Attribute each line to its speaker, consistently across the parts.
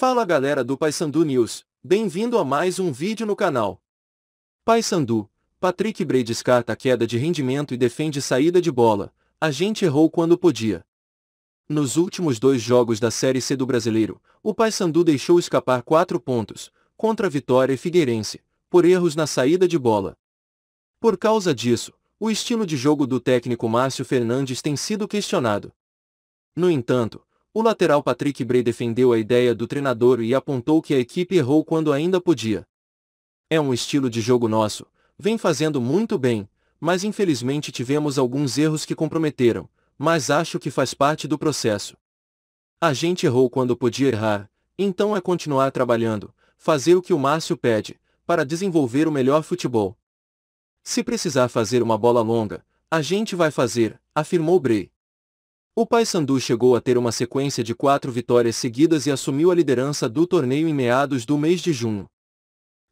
Speaker 1: Fala galera do Paysandu News, bem-vindo a mais um vídeo no canal. Paysandu, Patrick Bray descarta a queda de rendimento e defende saída de bola, a gente errou quando podia. Nos últimos dois jogos da Série C do Brasileiro, o Paysandu deixou escapar quatro pontos, contra Vitória e Figueirense, por erros na saída de bola. Por causa disso, o estilo de jogo do técnico Márcio Fernandes tem sido questionado. No entanto, o lateral Patrick Bray defendeu a ideia do treinador e apontou que a equipe errou quando ainda podia. É um estilo de jogo nosso, vem fazendo muito bem, mas infelizmente tivemos alguns erros que comprometeram, mas acho que faz parte do processo. A gente errou quando podia errar, então é continuar trabalhando, fazer o que o Márcio pede, para desenvolver o melhor futebol. Se precisar fazer uma bola longa, a gente vai fazer, afirmou Bray. O Paysandu chegou a ter uma sequência de quatro vitórias seguidas e assumiu a liderança do torneio em meados do mês de junho.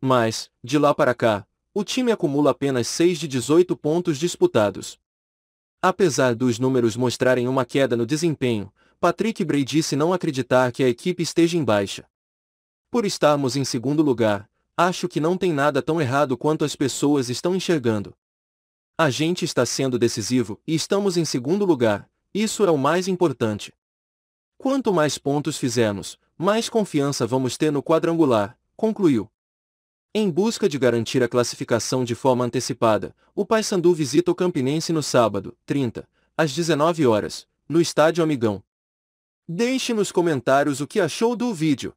Speaker 1: Mas, de lá para cá, o time acumula apenas 6 de 18 pontos disputados. Apesar dos números mostrarem uma queda no desempenho, Patrick Bray disse não acreditar que a equipe esteja em baixa. Por estarmos em segundo lugar, acho que não tem nada tão errado quanto as pessoas estão enxergando. A gente está sendo decisivo e estamos em segundo lugar, isso é o mais importante. Quanto mais pontos fizermos, mais confiança vamos ter no quadrangular, concluiu. Em busca de garantir a classificação de forma antecipada, o Paysandu visita o Campinense no sábado, 30, às 19 horas, no Estádio Amigão. Deixe nos comentários o que achou do vídeo.